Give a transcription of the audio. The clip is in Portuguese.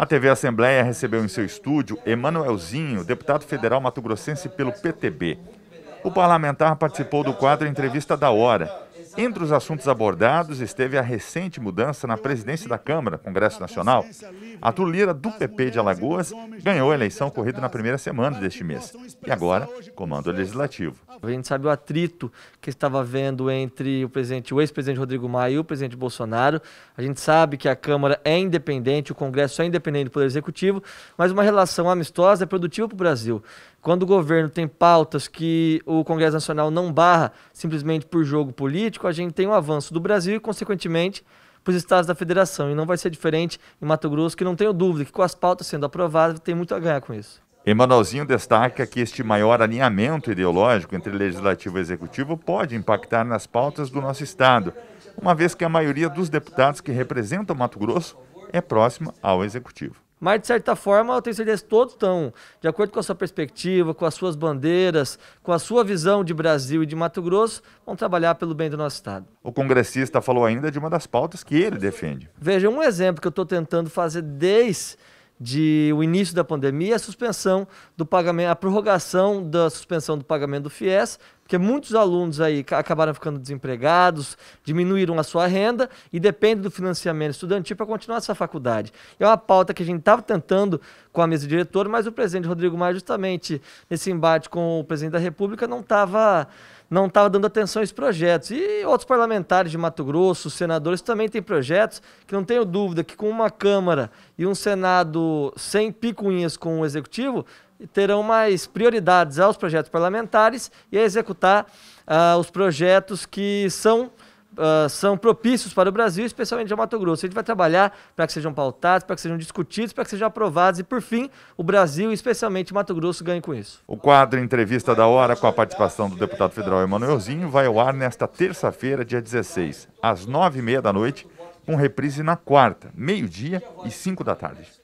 A TV Assembleia recebeu em seu estúdio Emanuelzinho, deputado federal mato-grossense pelo PTB. O parlamentar participou do quadro Entrevista da Hora, entre os assuntos abordados esteve a recente mudança na presidência da Câmara, Congresso Nacional. A Lira, do PP de Alagoas, ganhou a eleição corrida na primeira semana deste mês e agora comanda o Legislativo. A gente sabe o atrito que estava havendo entre o presidente, o ex-presidente Rodrigo Maia e o presidente Bolsonaro. A gente sabe que a Câmara é independente, o Congresso é independente do Poder Executivo, mas uma relação amistosa é produtiva para o Brasil. Quando o governo tem pautas que o Congresso Nacional não barra simplesmente por jogo político, a gente tem um avanço do Brasil e, consequentemente, para os estados da federação. E não vai ser diferente em Mato Grosso, que não tenho dúvida que com as pautas sendo aprovadas, tem muito a ganhar com isso. Emanuelzinho destaca que este maior alinhamento ideológico entre legislativo e executivo pode impactar nas pautas do nosso estado, uma vez que a maioria dos deputados que representam Mato Grosso é próxima ao executivo. Mas, de certa forma, eu tenho certeza que todos estão, de acordo com a sua perspectiva, com as suas bandeiras, com a sua visão de Brasil e de Mato Grosso, vão trabalhar pelo bem do nosso Estado. O congressista falou ainda de uma das pautas que ele defende. Veja, um exemplo que eu estou tentando fazer desde de o início da pandemia é a suspensão do pagamento, a prorrogação da suspensão do pagamento do FIES porque muitos alunos aí acabaram ficando desempregados, diminuíram a sua renda e dependem do financiamento estudantil para continuar essa faculdade. É uma pauta que a gente estava tentando com a mesa diretora, mas o presidente Rodrigo Maia, justamente nesse embate com o presidente da República, não estava não estava dando atenção a esses projetos. E outros parlamentares de Mato Grosso, senadores, também têm projetos que não tenho dúvida que com uma Câmara e um Senado sem picuinhas com o Executivo, terão mais prioridades aos projetos parlamentares e a executar ah, os projetos que são Uh, são propícios para o Brasil, especialmente o Mato Grosso. A gente vai trabalhar para que sejam pautados, para que sejam discutidos, para que sejam aprovados e, por fim, o Brasil, especialmente Mato Grosso, ganhe com isso. O quadro Entrevista da Hora, com a participação do deputado federal Emanuelzinho, vai ao ar nesta terça-feira, dia 16, às nove e meia da noite, com reprise na quarta, meio-dia e cinco da tarde.